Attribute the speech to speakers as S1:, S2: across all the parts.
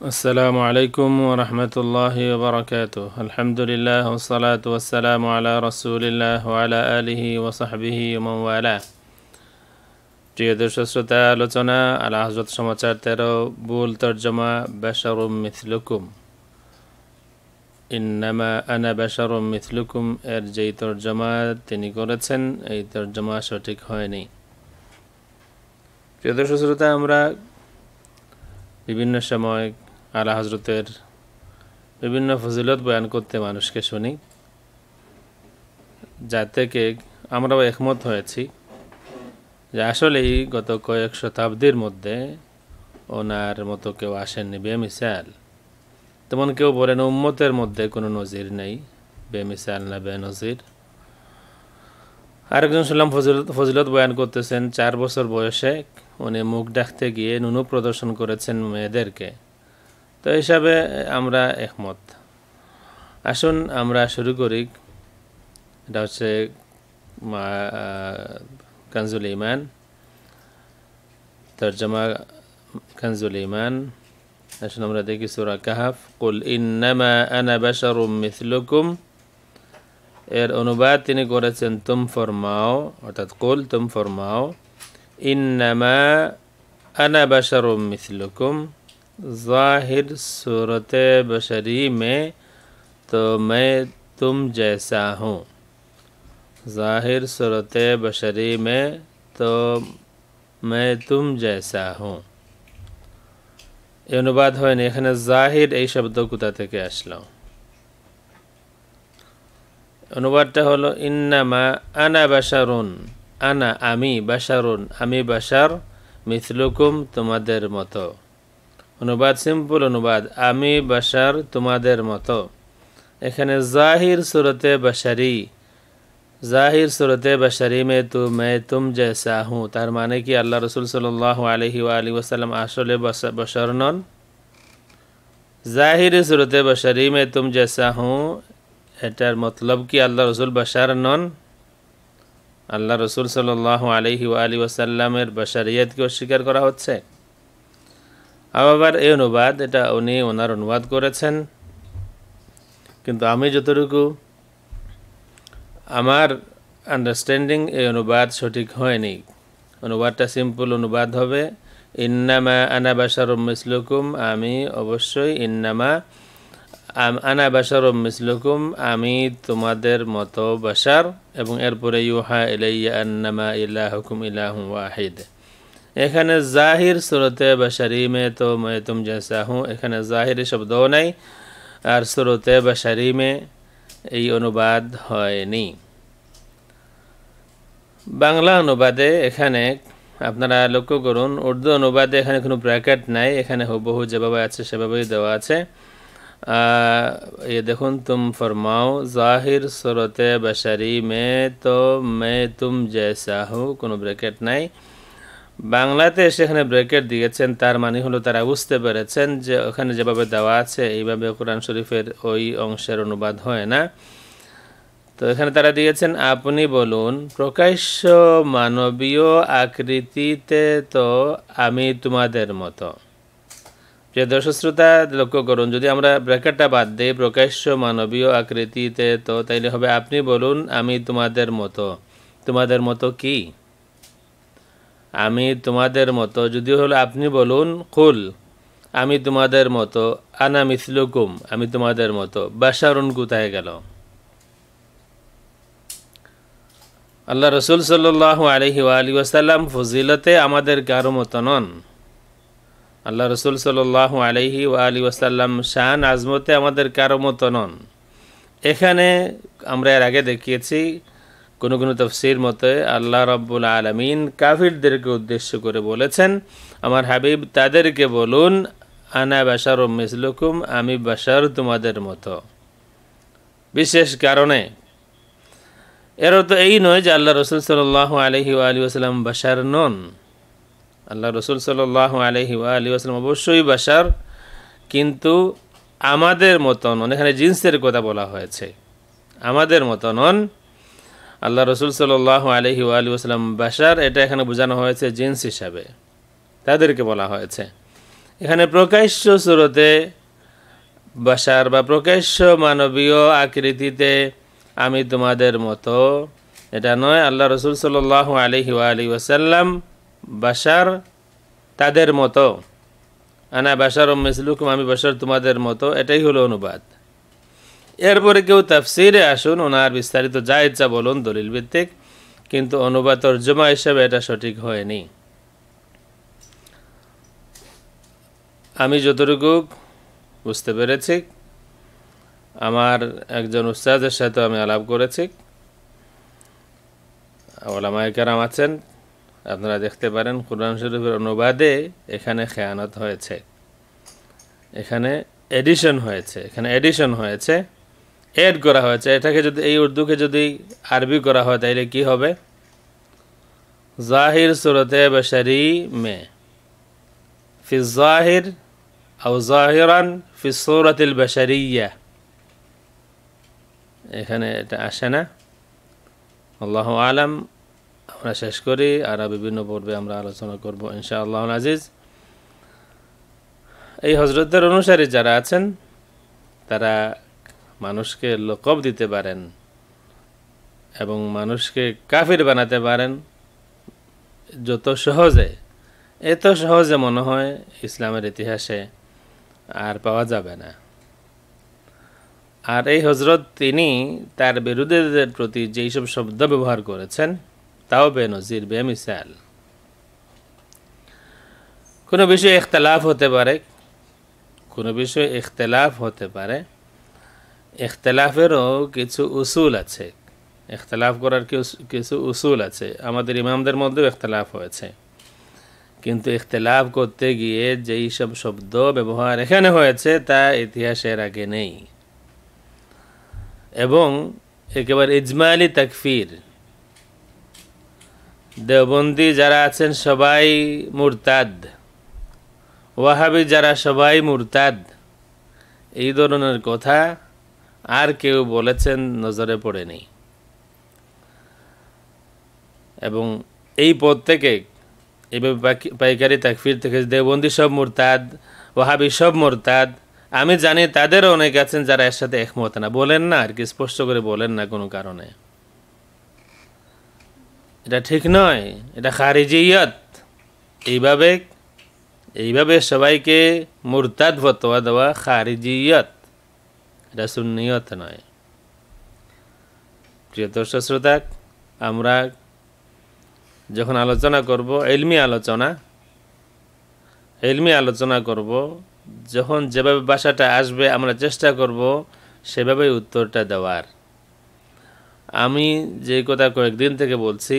S1: السلام عليكم ورحمة الله وبركاته الحمد لله والصلاة والسلام على رسول الله وعلى آله وصحبه ومن والاه প্রিয় দর্শক শ্রোতা আলোচনা আল হজরত সমাচার তেরো বুল তর্জমা বেশারুম মিথলুকুম ইন্নামা আনা বেশারুম মিথলুকুম এর যেই তর্জমা তিনি করেছেন এই তর্জমা সঠিক হয়নি প্রিয় দর্শক শ্রোতা আমরা বিভিন্ন সময় আলা হজরতের বিভিন্ন ফজিলত বয়ান করতে মানুষকে শুনি যা থেকে আমরাও একমত হয়েছি যে আসলেই গত কয়েক শতাব্দীর মধ্যে ওনার মতো কেউ আসেননি বেমিসাল তেমন কেউ বলেন উম্মতের মধ্যে কোনো নজির নেই বেমিসাল না বেনজির আরেকজন শুনলাম ফজিলত ফজিলত বয়ান করতেছেন চার বছর বয়সে উনি মুখ ডাকতে গিয়ে নুনু প্রদর্শন করেছেন মেয়েদেরকে তো হিসাবে আমরা একমত আসুন আমরা শুরু করি এটা হচ্ছে কানজুল ইমান তর্জমা কানজুল ইমান আসুন আমরা দেখি সুরা কাহাফ কুল ইন্নামা আনা বাশারুম মিসলুকুম এর অনুবাদ তিনি করেছেন তুম ফরমাও অর্থাৎ কুল তুম ফরমাও ইন্নামা আনা বাশারুম মিসলুকুম ज़ाहिर सूरत बशरी में तो मैं तुम जैसा हूँ ज़ाहिर सूरत बशरी में तो मैं তুম জেসা হুম অনুবাদ হয়নি এখানে জাহির এই শব্দ কোথা থেকে আসলো অনুবাদটা হলো ইন্নামা আনা বাসারুন আনা আমি বাসারুন আমি বাসার মিথলুকুম তোমাদের মতো অনুবাদ সিম্পল অনুবাদ আমি বাসার তোমাদের মতো এখানে জাহির সুরতে বাসারি জাহির সুরতে বাসারি মে তু মে তুম জেসা হুঁ তার মানে কি আল্লাহ রসুল সাল আলহি আলী ওসালাম আসলে বসর নন জাহির সুরতে বাসারি মে তুম জেসা এটার মতলব কি আল্লাহ রসুল বসার নন আল্লাহ রসুল সাল আলহি আলী ওসাল্লামের বাসারিয়তকে অস্বীকার করা হচ্ছে আবার এই অনুবাদ এটা উনি ওনার অনুবাদ করেছেন কিন্তু আমি যতটুকু আমার আন্ডারস্ট্যান্ডিং এই অনুবাদ সঠিক হয়নি অনুবাদটা সিম্পল অনুবাদ হবে ইন্নামা আনা বাসারম মিসলুকুম আমি অবশ্যই ইন্নামা আনা বাসারম মিসলুকুম আমি তোমাদের মতো বাসার এবং এরপরে ইউহা ইলাইয়া আন্নামা হুকুম ইলাহ ওয়াহিদ এখানে জাহির সুরতে বাসারি মে তো মে তুম জেসা হুঁ এখানে জাহির শব্দও নাই আর সুরতে বাসারি মে এই অনুবাদ হয়নি বাংলা অনুবাদে এখানে আপনারা লক্ষ্য করুন উর্দু অনুবাদে এখানে কোনো ব্র্যাকেট নাই এখানে হুবহু যেভাবে আছে সেভাবেই দেওয়া আছে এ দেখুন তুম ফরমাও জাহির সুরতে বাসারি মে তো মে তুম জেসা হো কোনো ব্র্যাকেট নাই বাংলাতে সেখানে ব্রেকেট দিয়েছেন তার মানে হলো তারা বুঝতে পেরেছেন যে ওখানে যেভাবে দেওয়া আছে এইভাবে কোরআন শরীফের ওই অংশের অনুবাদ হয় না তো এখানে তারা দিয়েছেন আপনি বলুন প্রকাশ্য মানবীয় আকৃতিতে তো আমি তোমাদের মতো যে দর্শশ্রোতা লক্ষ্য করুন যদি আমরা ব্র্যাকেটটা বাদ দিই প্রকাশ্য মানবীয় আকৃতিতে তো তাইলে হবে আপনি বলুন আমি তোমাদের মতো তোমাদের মতো কী আমি তোমাদের মতো যদি হলো আপনি বলুন কুল আমি তোমাদের মতো আনা মিসলুকুম আমি তোমাদের মতো বাসারুন কোথায় গেল আল্লাহ রসুল সাল্লাহ আলহি আলী ওয়াসাল্লাম ফজিলতে আমাদের কারো মতো নন আল্লাহ রসুল সাল্লাহ আলহি আলী ওয়াসাল্লাম শাহান আজমতে আমাদের কারো মতো নন এখানে আমরা এর আগে দেখিয়েছি কোনো কোনো তফসির মতে আল্লাহ রব্বুল আলমিন কাফিরদেরকে উদ্দেশ্য করে বলেছেন আমার হাবিব তাদেরকে বলুন আনা বাসার মিসলুকুম আমি বাসার তোমাদের মতো বিশেষ কারণে এর তো এই নয় যে আল্লাহ রসুল সাল আলহি আলী আসসালাম বাসার নন আল্লাহ রসুল সাল আলহি আলী আসসালাম অবশ্যই বাসার কিন্তু আমাদের মতো নন এখানে জিন্সের কথা বলা হয়েছে আমাদের মতো নন আল্লাহ রসুল সাল্লাহ আলহি আসসালাম বাসার এটা এখানে বোঝানো হয়েছে জিন্স হিসাবে তাদেরকে বলা হয়েছে এখানে প্রকাশ্য স্রোতে বাসার বা প্রকাশ্য মানবীয় আকৃতিতে আমি তোমাদের মতো এটা নয় আল্লাহ রসুল সাল্লাহ আলহি আলি ওসাল্লাম বাসার তাদের মতো আনা বাসার মিসলুকুম আমি বাসার তোমাদের মতো এটাই হলো অনুবাদ এরপরে কেউ তাফসিরে আসুন ওনার বিস্তারিত যা ইচ্ছা বলুন দলিল ভিত্তিক কিন্তু অনুবাদ তর্জমা হিসাবে এটা সঠিক হয়নি আমি যতটুকু বুঝতে পেরেছি আমার একজন উস্তাদের সাথে আমি আলাপ করেছি ওলামায়িকারাম আছেন আপনারা দেখতে পারেন কোরআন শরীফের অনুবাদে এখানে খেয়ানত হয়েছে এখানে এডিশন হয়েছে এখানে এডিশন হয়েছে এড করা হয়েছে এটাকে যদি এই উর্দুকে যদি আরবি করা হয় তাহলে কি হবে জাহির সুরতে বেশারি মে ফি জাহির আউ জাহিরান ফি সুরতিল বশরিয়া এখানে এটা আসে না আল্লাহ আলম আমরা শেষ করি আর বিভিন্ন পর্বে আমরা আলোচনা করব ইনশা আল্লাহ আজিজ এই হজরতদের অনুসারী যারা আছেন তারা মানুষকে লকব দিতে পারেন এবং মানুষকে কাফির বানাতে পারেন যত সহজে এত সহজে মনে হয় ইসলামের ইতিহাসে আর পাওয়া যাবে না আর এই হজরত তিনি তার বিরোধীদের প্রতি যেই সব শব্দ ব্যবহার করেছেন তাও বেনজির বেমিসাল কোনো বিষয়ে ইখতলাফ হতে পারে কোনো বিষয়ে ইখতলাফ হতে পারে এখতলাফেরও কিছু উসুল আছে এখতলাফ করার কিছু উসুল আছে আমাদের ইমামদের মধ্যেও এখতলাফ হয়েছে কিন্তু ইখতলাফ করতে গিয়ে যেই সব শব্দ ব্যবহার এখানে হয়েছে তা ইতিহাসের আগে নেই এবং একেবারে ইজমালি তাকফির দেওবন্দি যারা আছেন সবাই মুরতাদ ওয়াহাবি যারা সবাই মুরতাদ এই ধরনের কথা আর কেউ বলেছেন নজরে পড়েনি এবং এই পদ থেকে এভাবে পাইকারি তাকফির থেকে দেবন্দি সব মোরতাদ ওহাবি সব মোরতাদ আমি জানি তাদেরও অনেক আছেন যারা এর সাথে একমত না বলেন না আর কি স্পষ্ট করে বলেন না কোনো কারণে এটা ঠিক নয় এটা খারিজিয়ত এইভাবে এইভাবে সবাইকে মুরতাদ ফতোয়া দেওয়া খারিজিয়ত এটা সুন্নিয়ত নয় প্রিয় দর্শক শ্রোতা আমরা যখন আলোচনা করব এলমি আলোচনা এলমি আলোচনা করব যখন যেভাবে বাসাটা আসবে আমরা চেষ্টা করব সেভাবেই উত্তরটা দেওয়ার আমি যে কথা কয়েকদিন থেকে বলছি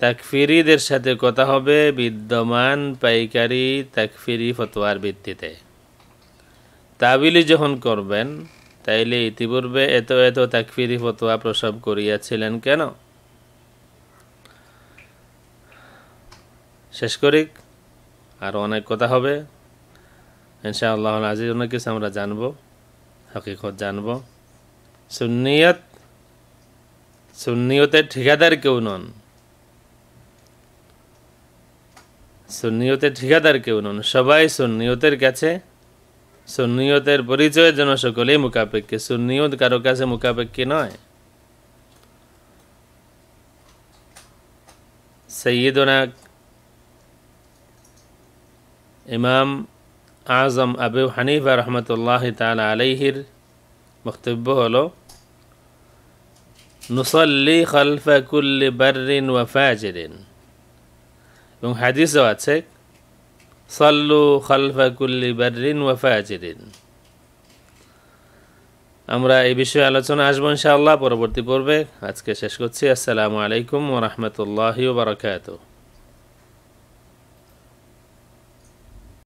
S1: তাকফিরিদের সাথে কথা হবে বিদ্যমান পাইকারি তাকফিরি ফতোয়ার ভিত্তিতে তাবিলি যখন করবেন তাইলে ইতিপূর্বে এত এত তাকফিরি ফতোয়া প্রসব করিয়াছিলেন কেন শেষ করি আর অনেক কথা হবে ইনশাআল্লাহ আজি অনেক কিছু আমরা জানবো হকিকত জানব সুন্নিয়ত সুন্নিয়তের ঠিকাদার কেউ নন সুন্নিয়তের ঠিকাদার কেউ নন সবাই সুন্নিয়তের কাছে সুনিয়তের পরিচয়ের জন্য সকলেই মুখাপেক্ষে সুনিয়ত কারো কাছে মুখাপেক্ষে নয় সৈয়দনা ইমাম আজম আবু হানিফা রহমতুল্লাহ তালা আলাইহির বক্তব্য হল নুসল্লি খালফাকুল্লি বার্রিন ওয়া এবং হাদিসও আছে সাল্লু খালফাকুল্লি বার্রিন ফাজিরিন আমরা এই বিষয়ে আলোচনা আসবো ইনশাআল্লাহ পরবর্তী পর্বে আজকে শেষ করছি আসসালামু আলাইকুম ওরহমতুল্লাহি বারকাত